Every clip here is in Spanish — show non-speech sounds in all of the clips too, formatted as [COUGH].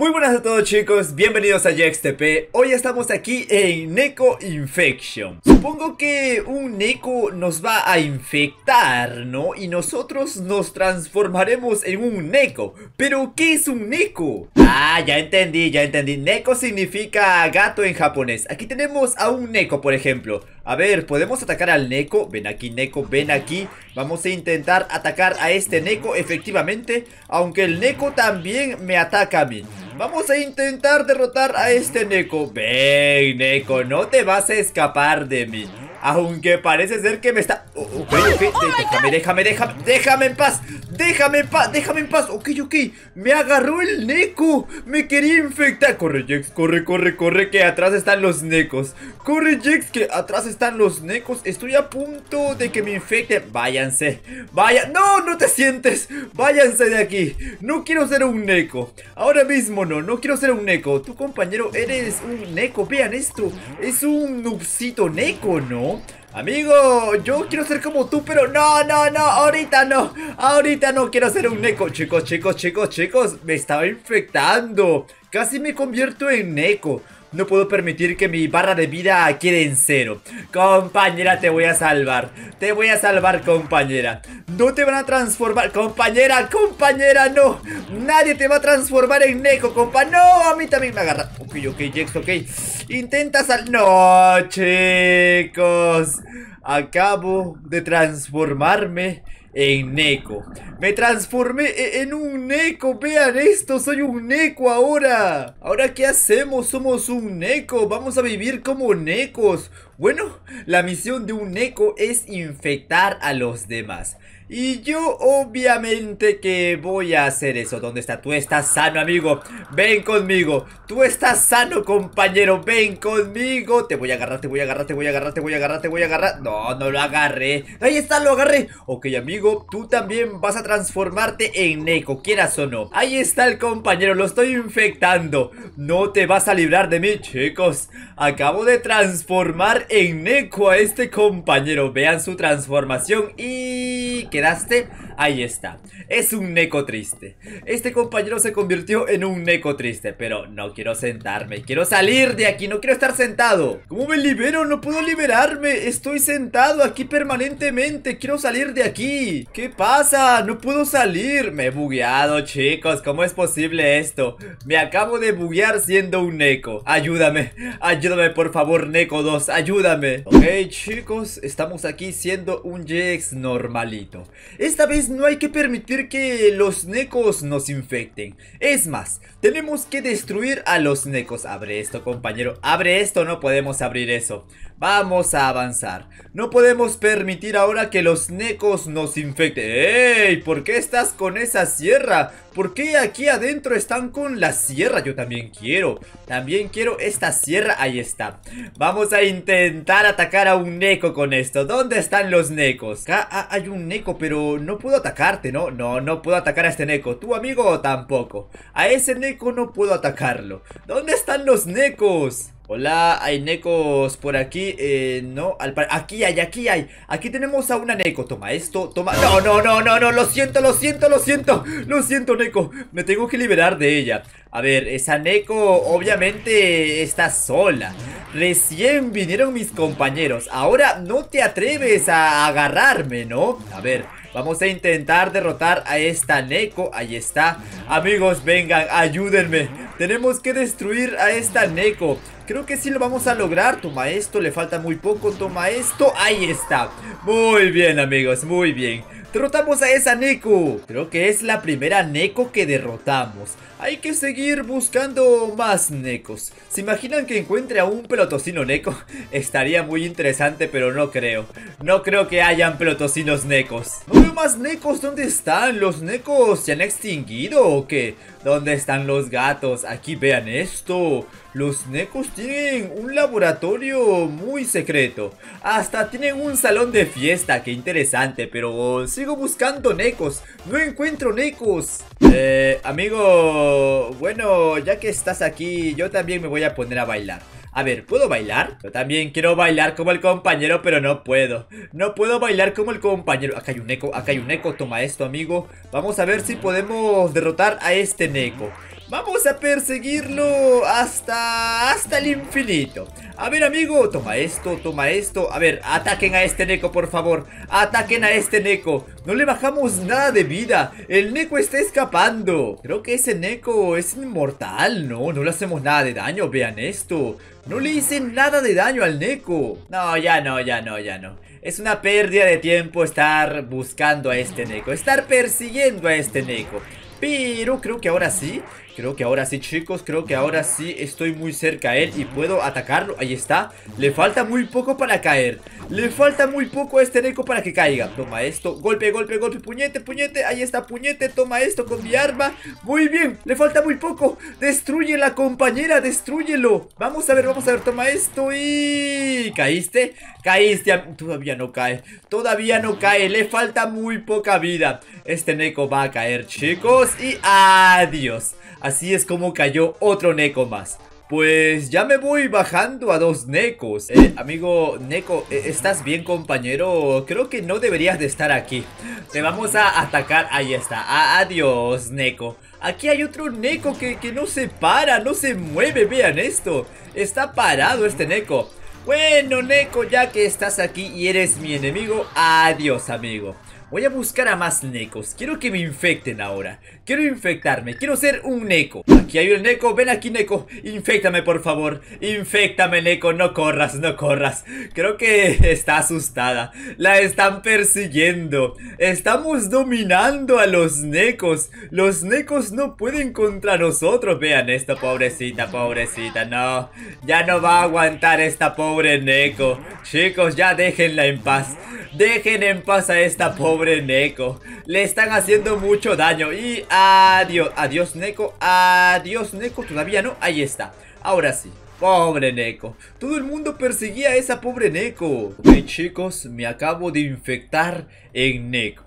Muy buenas a todos chicos, bienvenidos a JXTP Hoy estamos aquí en Neko Infection Supongo que un Neko nos va a infectar, ¿no? Y nosotros nos transformaremos en un Neko ¿Pero qué es un Neko? Ah, ya entendí, ya entendí Neko significa gato en japonés Aquí tenemos a un Neko, por ejemplo a ver, podemos atacar al Neko Ven aquí Neko, ven aquí Vamos a intentar atacar a este Neko efectivamente Aunque el Neko también me ataca a mí Vamos a intentar derrotar a este Neko Ven Neko, no te vas a escapar de mí aunque parece ser que me está... Oh, oh, oh déjame, déjame, déjame, déjame en paz Déjame, paz, déjame en paz. Ok, ok. Me agarró el neco, Me quería infectar. Corre, Jex. Corre, corre, corre. Que atrás están los Necos. Corre, Jex. Que atrás están los Necos. Estoy a punto de que me infecte. Váyanse. Vaya. No, no te sientes. Váyanse de aquí. No quiero ser un neco. Ahora mismo no. No quiero ser un neco. Tu compañero eres un neco. Vean esto. Es un nupcito neco, ¿no? Amigo, yo quiero ser como tú, pero no, no, no, ahorita no Ahorita no quiero ser un Neko Chicos, chicos, chicos, chicos, me estaba infectando Casi me convierto en Neko no puedo permitir que mi barra de vida quede en cero Compañera, te voy a salvar Te voy a salvar, compañera No te van a transformar Compañera, compañera, no Nadie te va a transformar en Neko, compa No, a mí también me agarra Ok, ok, Jex, ok Intentas al... No, chicos. Acabo de transformarme en Neko. Me transformé e-, en un Neko. Vean esto, soy un Neko ahora. Ahora, ¿qué hacemos? Somos un Neko. Vamos a vivir como Nekos. Bueno, la misión de un Neko es infectar a los demás. Y yo obviamente que voy a hacer eso ¿Dónde está? Tú estás sano, amigo Ven conmigo Tú estás sano, compañero Ven conmigo Te voy a agarrar, te voy a agarrar, te voy a agarrar, te voy a agarrar, te voy a agarrar No, no lo agarré Ahí está, lo agarré Ok, amigo Tú también vas a transformarte en Neko Quieras o no Ahí está el compañero Lo estoy infectando No te vas a librar de mí, chicos Acabo de transformar en Neko a este compañero Vean su transformación Y... que quedaste, ahí está. Es un neco triste. Este compañero se convirtió en un neco triste, pero no quiero sentarme. Quiero salir de aquí, no quiero estar sentado. ¿Cómo me libero? No puedo liberarme. Estoy sentado aquí permanentemente. Quiero salir de aquí. ¿Qué pasa? No puedo salir. Me he bugueado, chicos. ¿Cómo es posible esto? Me acabo de buguear siendo un neco. Ayúdame. Ayúdame, por favor, neco 2. Ayúdame. Ok, chicos. Estamos aquí siendo un Jex normalito. Esta vez no hay que permitir que los necos nos infecten. Es más, tenemos que destruir a los necos. Abre esto, compañero. Abre esto, no podemos abrir eso. Vamos a avanzar. No podemos permitir ahora que los necos nos infecten. ¡Ey! ¿Por qué estás con esa sierra? ¿Por qué aquí adentro están con la sierra? Yo también quiero. También quiero esta sierra. Ahí está. Vamos a intentar atacar a un neco con esto. ¿Dónde están los necos? Acá hay un neco, pero no puedo atacarte, ¿no? No, no puedo atacar a este neco. Tu amigo tampoco. A ese neco no puedo atacarlo. ¿Dónde están los necos? Hola, hay necos por aquí eh, No, aquí hay, aquí hay Aquí tenemos a una neco, toma esto Toma, no, no, no, no, no, lo siento, lo siento Lo siento, lo siento neco Me tengo que liberar de ella A ver, esa neco obviamente Está sola Recién vinieron mis compañeros Ahora no te atreves a agarrarme, ¿no? A ver, Vamos a intentar derrotar a esta Neko Ahí está Amigos, vengan, ayúdenme Tenemos que destruir a esta Neko Creo que sí lo vamos a lograr Toma esto, le falta muy poco Toma esto, ahí está Muy bien amigos, muy bien Derrotamos a esa Neko. Creo que es la primera Neko que derrotamos. Hay que seguir buscando más Nekos. ¿Se imaginan que encuentre a un pelotocino Neko? [LAUGHS] Estaría muy interesante, pero no creo. No creo que hayan pelotocinos Necos. No veo más Nekos. ¿Dónde están? ¿Los Nekos se han extinguido o qué? ¿Dónde están los gatos? Aquí vean esto. Los Nekos tienen un laboratorio muy secreto. Hasta tienen un salón de fiesta. Qué interesante, pero sigo buscando Necos. No encuentro Necos. Eh, amigo, bueno, ya que estás aquí, yo también me voy a poner a bailar. A ver, ¿puedo bailar? Yo también quiero bailar como el compañero, pero no puedo No puedo bailar como el compañero Acá hay un eco, acá hay un eco, toma esto, amigo Vamos a ver si podemos derrotar a este Neko Vamos a perseguirlo hasta, hasta el infinito. A ver, amigo, toma esto, toma esto. A ver, ataquen a este Neko, por favor. Ataquen a este Neko. No le bajamos nada de vida. El Neko está escapando. Creo que ese Neko es inmortal, ¿no? No le hacemos nada de daño, vean esto. No le hice nada de daño al Neko. No, ya no, ya no, ya no. Es una pérdida de tiempo estar buscando a este Neko. Estar persiguiendo a este Neko. Pero creo que ahora sí Creo que ahora sí, chicos, creo que ahora sí estoy muy cerca a él y puedo atacarlo. Ahí está. Le falta muy poco para caer. Le falta muy poco a este Neko para que caiga. Toma esto. Golpe, golpe, golpe. Puñete, puñete. Ahí está, puñete. Toma esto con mi arma. Muy bien. Le falta muy poco. Destruye la compañera. destruyelo. Vamos a ver, vamos a ver. Toma esto y... ¿Caíste? Caíste. Todavía no cae. Todavía no cae. Le falta muy poca vida. Este Neko va a caer, chicos. Y adiós. Así es como cayó otro Neko más. Pues ya me voy bajando a dos Necos eh, Amigo Neko, eh, ¿estás bien compañero? Creo que no deberías de estar aquí Te vamos a atacar, ahí está Adiós Neko Aquí hay otro Neko que, que no se para, no se mueve, vean esto Está parado este Neko Bueno Neko, ya que estás aquí y eres mi enemigo Adiós amigo Voy a buscar a más necos. Quiero que me infecten ahora. Quiero infectarme. Quiero ser un neco. Aquí hay un neco. Ven aquí, neco. Infectame por favor. infectame neco. No corras, no corras. Creo que [LAUGHS] está asustada. La están persiguiendo. Estamos dominando a los necos. Los necos no pueden contra nosotros. Vean esto, pobrecita, pobrecita. No, ya no va a aguantar esta pobre neco. Chicos, ya déjenla en paz. Dejen en paz a esta pobre pobre Neko. Le están haciendo mucho daño. Y adiós, adiós Neko, adiós Neko. Todavía no, ahí está. Ahora sí. Pobre Neko. Todo el mundo perseguía a esa pobre Neko. Ok chicos, me acabo de infectar en Neko.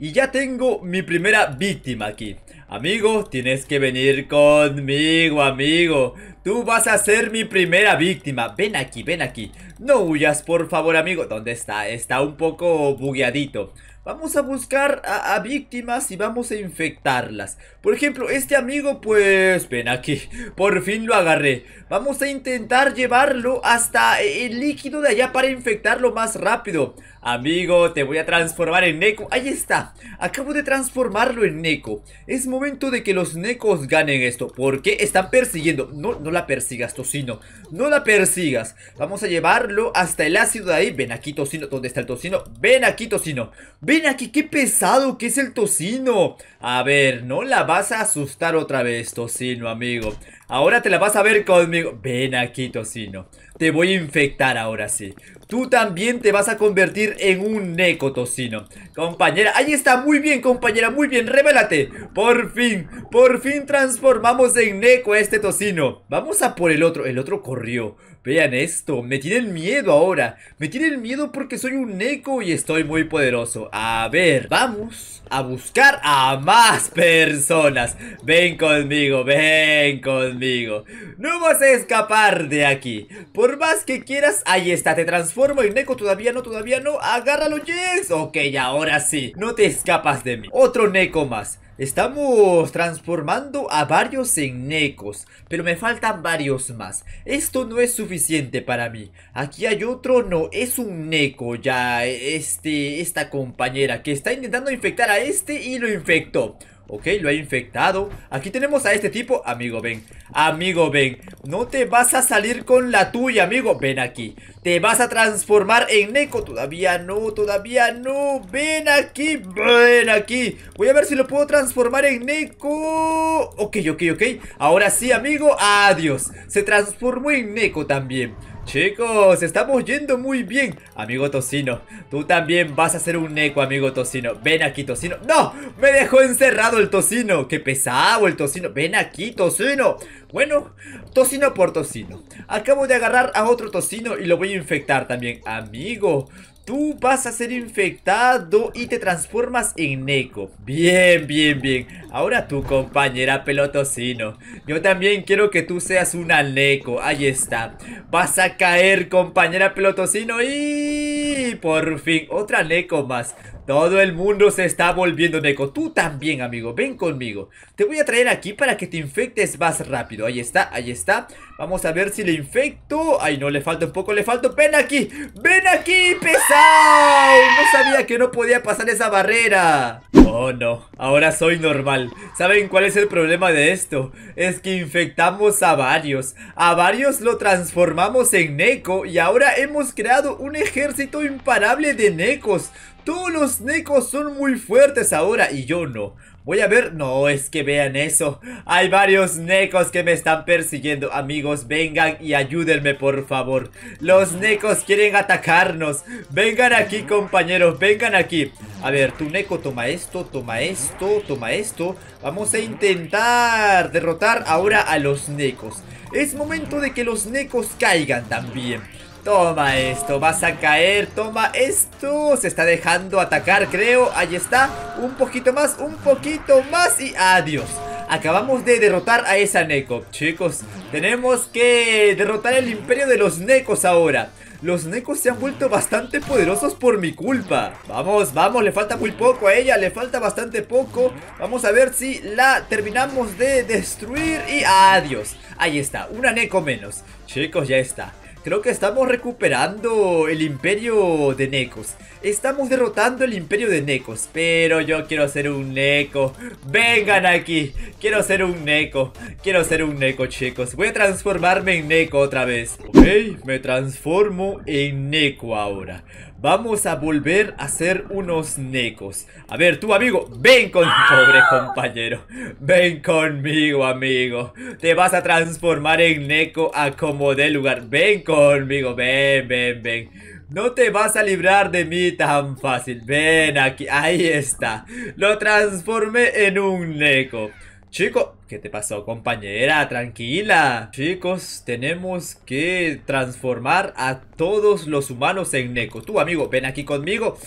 Y ya tengo mi primera víctima aquí Amigo, tienes que venir conmigo, amigo Tú vas a ser mi primera víctima. Ven aquí, ven aquí. No huyas, por favor, amigo. ¿Dónde está? Está un poco bugueadito. Vamos a buscar a, víctimas y vamos a infectarlas. Por ejemplo, este amigo, pues... Ven aquí. Por fin lo agarré. Vamos a intentar llevarlo hasta el líquido de allá para infectarlo más rápido. Amigo, te voy a transformar en Neko. Ahí está. Acabo de transformarlo en Neko. Es momento de que los Nekos ganen esto. Porque están persiguiendo. No, no la persigas, Tocino No la persigas Vamos a llevarlo hasta el ácido de ahí Ven aquí, Tocino, ¿dónde está el Tocino? Ven aquí, Tocino Ven aquí, qué pesado que es el Tocino A ver, no la vas a asustar otra vez, Tocino, amigo Ahora te la vas a ver conmigo. Ven aquí, tocino. Te voy a infectar ahora sí. Tú también te vas a convertir en un neco tocino. Compañera, ahí está, muy bien, compañera, muy bien, revélate. Por fin, por fin transformamos en neco a este tocino. Vamos a por el otro. El otro corrió. Vean esto, me tienen miedo ahora. Me tienen miedo porque soy un eco y estoy muy poderoso. A ver, vamos a buscar a más personas. Ven conmigo, ven conmigo. No vas a escapar de aquí. Por más que quieras, ahí está, te transformo en eco. Todavía no, todavía no. Agárralo, yes. Ok, ahora sí. No te escapas de mí. Otro neco más. Estamos transformando a varios en necos, pero me faltan varios más. Esto no es suficiente para mí. Aquí hay otro, no, es un neco ya, este, esta compañera que está intentando infectar a este y lo infectó. Ok, lo ha infectado Aquí tenemos a este tipo Amigo, ven Amigo, ven No te vas a salir con la tuya, amigo Ven aquí Te vas a transformar en Neko Todavía no, todavía no Ven aquí, ven aquí Voy a ver si lo puedo transformar en Neko Ok, ok, ok Ahora sí, amigo Adiós Se transformó en Neko también Chicos, estamos yendo muy bien Amigo Tocino, tú también vas a ser un neco, amigo Tocino Ven aquí, Tocino ¡No! Me dejó encerrado el Tocino ¡Qué pesado el Tocino! ¡Ven aquí, Tocino! Bueno, Tocino por Tocino Acabo de agarrar a otro Tocino y lo voy a infectar también Amigo, tú vas a ser infectado y te transformas en neco Bien, bien, bien Ahora tu compañera pelotocino. Yo también quiero que tú seas un aleco. Ahí está. Vas a caer, compañera pelotocino. Y por fin, otra leco más. Todo el mundo se está volviendo neco. Tú también, amigo. Ven conmigo. Te voy a traer aquí para que te infectes más rápido. Ahí está, ahí está. Vamos a ver si le infecto. Ay, no, le falta un poco, le falta. ¡Ven aquí! ¡Ven aquí, pesado! No sabía que no podía pasar esa barrera. Oh, no. Ahora soy normal. ¿Saben cuál es el problema de esto? Es que infectamos a varios. A varios lo transformamos en Neko y ahora hemos creado un ejército imparable de necos. Todos los necos son muy fuertes ahora y yo no. Voy a ver... No, es que vean eso. Hay varios necos que me están persiguiendo. Amigos, vengan y ayúdenme, por favor. Los necos quieren atacarnos. Vengan aquí, compañeros. Vengan aquí. A ver, tu neco, toma esto, toma esto, toma esto. Vamos a intentar derrotar ahora a los necos. Es momento de que los necos caigan también. Toma esto, vas a caer, toma esto Se está dejando atacar, creo Ahí está, un poquito más, un poquito más Y adiós Acabamos de derrotar a esa Neko Chicos, tenemos que derrotar el imperio de los necos ahora Los necos se han vuelto bastante poderosos por mi culpa Vamos, vamos, le falta muy poco a ella Le falta bastante poco Vamos a ver si la terminamos de destruir Y adiós Ahí está, una Neko menos Chicos, ya está Creo que estamos recuperando el imperio de Necos. Estamos derrotando el imperio de Necos. Pero yo quiero ser un Neco. Vengan aquí. Quiero ser un Neco. Quiero ser un Neco, chicos. Voy a transformarme en Neco otra vez. Ok, me transformo en Neco ahora. Vamos a volver a ser unos necos A ver, tú amigo, ven con... Pobre compañero Ven conmigo, amigo Te vas a transformar en neco a como de lugar Ven conmigo, ven, ven, ven no te vas a librar de mí tan fácil. Ven aquí. Ahí está. Lo transformé en un neko Chico, ¿qué te pasó compañera? Tranquila. Chicos, tenemos que transformar a todos los humanos en Neko. Tú, amigo, ven aquí conmigo.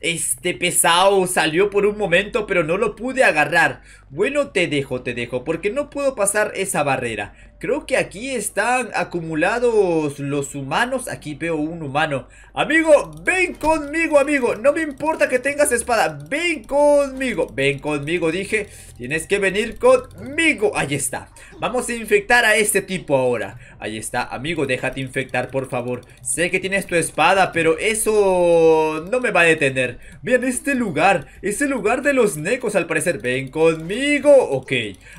Este pesado salió por un momento, pero no lo pude agarrar. Bueno, te dejo, te dejo, porque no puedo pasar esa barrera. Creo que aquí están acumulados los humanos. Aquí veo un humano. Amigo, ven conmigo, amigo. No me importa que tengas espada. Ven conmigo. Ven conmigo, dije. Tienes que venir conmigo. Ahí está. Vamos a infectar a este tipo ahora. Ahí está. Amigo, déjate infectar, por favor. Sé que tienes tu espada, pero eso no me va a detener. Vean este lugar. Es el lugar de los necos, al parecer. Ven conmigo. Ok,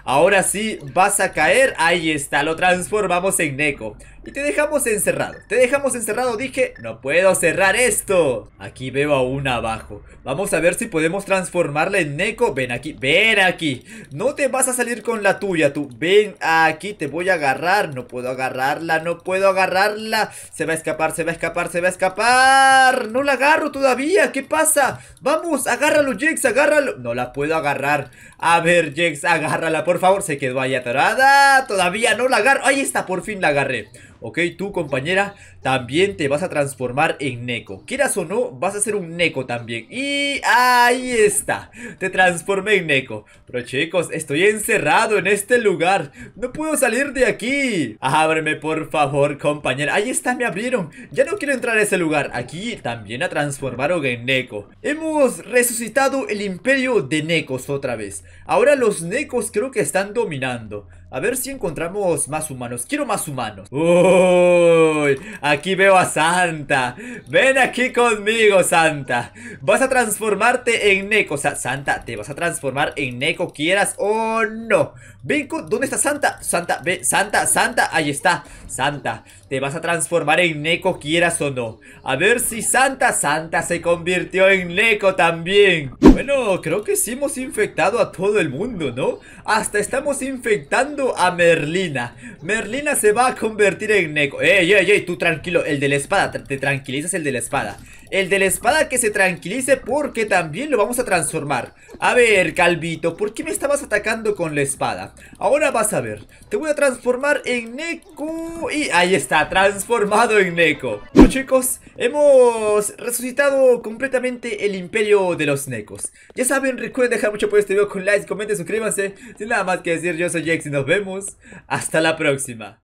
ahora sí vas a caer. Ahí está, lo transformamos en Neko. Y te dejamos encerrado. Te dejamos encerrado. Dije, no puedo cerrar esto. Aquí veo a una abajo. Vamos a ver si podemos transformarla en Neko. Ven aquí, ven aquí. No te vas a salir con la tuya, tú. Ven aquí, te voy a agarrar. No puedo agarrarla, no puedo agarrarla. Se va a escapar, se va a escapar, se va a escapar. No la agarro todavía. ¿Qué pasa? Vamos, agárralo, Jex, agárralo. No la puedo agarrar. A ver, Jex, agárrala, por favor. Se quedó ahí atorada. Todavía no la agarro. Ahí está, por fin la agarré. ¿ok? Tú, compañera, también te vas a transformar en Neko. Quieras o no, vas a ser un Neko también. Y ahí está, te transformé en Neko. Pero chicos, estoy encerrado en este lugar. No puedo salir de aquí. Ábreme, por favor, compañera. Ahí está, me abrieron. Ya no quiero entrar a ese lugar. Aquí también a transformaron en Neko. Hemos resucitado el imperio de Nekos otra vez. Ahora los Nekos creo que están dominando. A ver si encontramos más humanos. Quiero más humanos. Uy, aquí veo a Santa. Ven aquí conmigo, Santa. Vas a transformarte en Neko. O sea, Santa, te vas a transformar en Neko, quieras o no. Ven con... ¿Dónde está Santa? Santa, ve. Santa, Santa. Ahí está. Santa. Te vas a transformar en Neko quieras o no. A ver si Santa Santa se convirtió en Neko también. Bueno, creo que sí hemos infectado a todo el mundo, ¿no? Hasta estamos infectando a Merlina. Merlina se va a convertir en Neko. Ey, ey, ey, tú tranquilo. El de la espada, te tranquilizas el de la espada. El de la espada que se tranquilice porque también lo vamos a transformar. A ver, Calvito, ¿por qué me estabas atacando con la espada? Ahora vas a ver. Te voy a transformar en Neko y ahí está transformado en Neko Bueno chicos, hemos resucitado completamente el imperio de los necos. Ya saben, recuerden dejar mucho por este video con likes, comenten, suscríbanse Sin nada más que decir, yo soy Jax y nos vemos Hasta la próxima